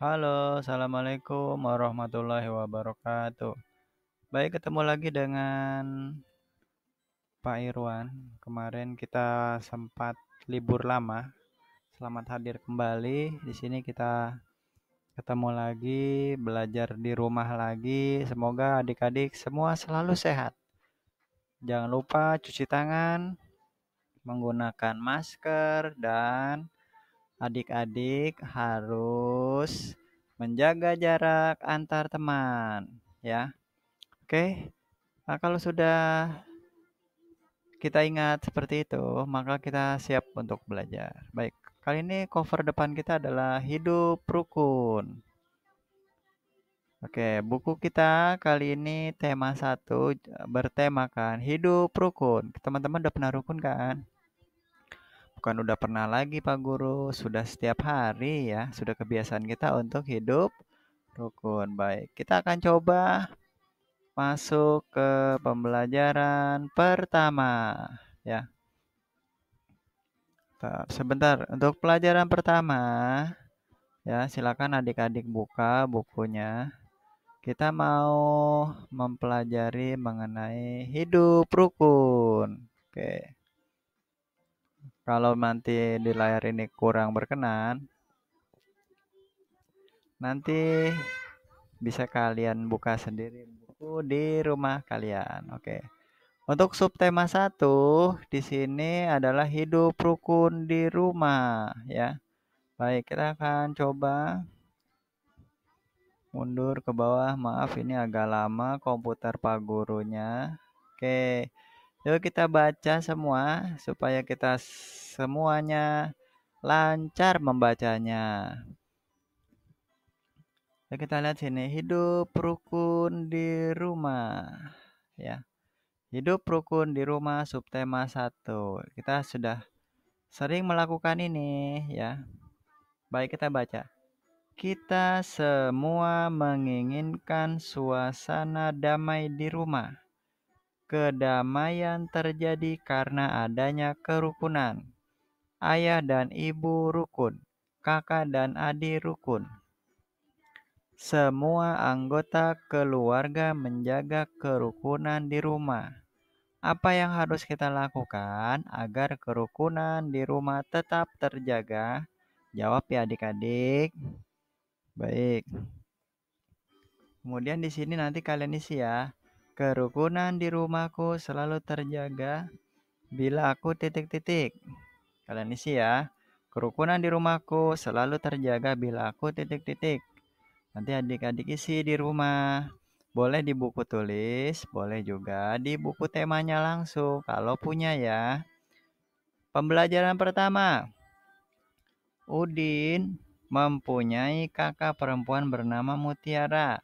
Halo, Assalamualaikum warahmatullahi wabarakatuh. Baik, ketemu lagi dengan Pak Irwan. Kemarin kita sempat libur lama. Selamat hadir kembali. Di sini kita ketemu lagi, belajar di rumah lagi. Semoga adik-adik semua selalu sehat. Jangan lupa cuci tangan, menggunakan masker, dan adik-adik harus menjaga jarak antar teman ya. Oke. Nah, kalau sudah kita ingat seperti itu, maka kita siap untuk belajar. Baik, kali ini cover depan kita adalah hidup rukun. Oke, buku kita kali ini tema satu bertemakan hidup rukun. Teman-teman udah pernah rukun kan? Bukan udah pernah lagi Pak Guru, sudah setiap hari ya, sudah kebiasaan kita untuk hidup rukun. Baik, kita akan coba masuk ke pembelajaran pertama ya. Sebentar, untuk pelajaran pertama ya, silakan adik-adik buka bukunya. Kita mau mempelajari mengenai hidup rukun. Oke kalau nanti di layar ini kurang berkenan nanti bisa kalian buka sendiri buku di rumah kalian oke Untuk subtema 1 di sini adalah hidup rukun di rumah ya. Baik, kita akan coba mundur ke bawah. Maaf ini agak lama komputer Pak gurunya. Oke. Yuk kita baca semua supaya kita semuanya lancar membacanya. Yuk kita lihat sini hidup rukun di rumah ya. Hidup rukun di rumah subtema 1. Kita sudah sering melakukan ini ya. Baik kita baca. Kita semua menginginkan suasana damai di rumah Kedamaian terjadi karena adanya kerukunan. Ayah dan ibu rukun, kakak dan adik rukun. Semua anggota keluarga menjaga kerukunan di rumah. Apa yang harus kita lakukan agar kerukunan di rumah tetap terjaga? Jawab ya adik-adik. Baik. Kemudian di sini nanti kalian isi ya. Kerukunan di rumahku selalu terjaga bila aku titik-titik. Kalian isi ya. Kerukunan di rumahku selalu terjaga bila aku titik-titik. Nanti adik-adik isi di rumah. Boleh di buku tulis, boleh juga di buku temanya langsung kalau punya ya. Pembelajaran pertama. Udin mempunyai kakak perempuan bernama Mutiara.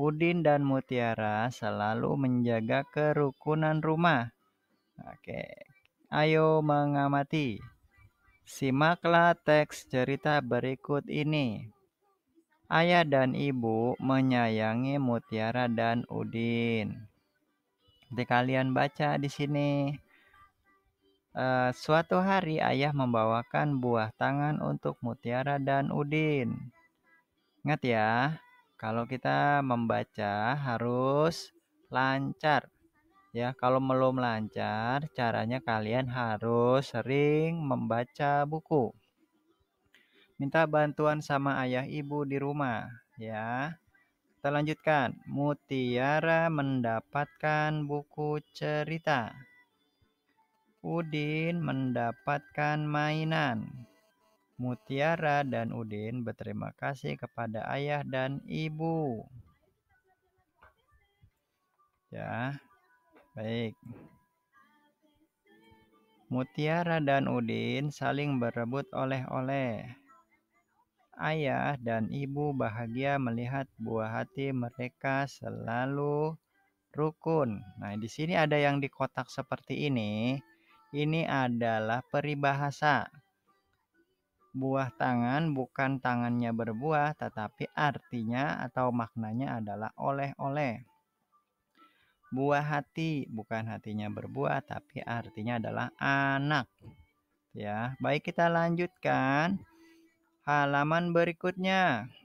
Udin dan Mutiara selalu menjaga kerukunan rumah. Oke, ayo mengamati. Simaklah teks cerita berikut ini. Ayah dan ibu menyayangi Mutiara dan Udin. Nanti kalian baca di sini. Uh, suatu hari ayah membawakan buah tangan untuk Mutiara dan Udin. Ingat ya, kalau kita membaca harus lancar. Ya, kalau belum lancar, caranya kalian harus sering membaca buku. Minta bantuan sama ayah ibu di rumah, ya. Kita lanjutkan. Mutiara mendapatkan buku cerita. Udin mendapatkan mainan. Mutiara dan Udin berterima kasih kepada ayah dan ibu. Ya, baik. Mutiara dan Udin saling berebut oleh-oleh. Ayah dan ibu bahagia melihat buah hati mereka selalu rukun. Nah, di sini ada yang di kotak seperti ini. Ini adalah peribahasa buah tangan bukan tangannya berbuah, tetapi artinya atau maknanya adalah oleh-oleh. Buah hati bukan hatinya berbuah, tapi artinya adalah anak. Ya, baik kita lanjutkan halaman berikutnya.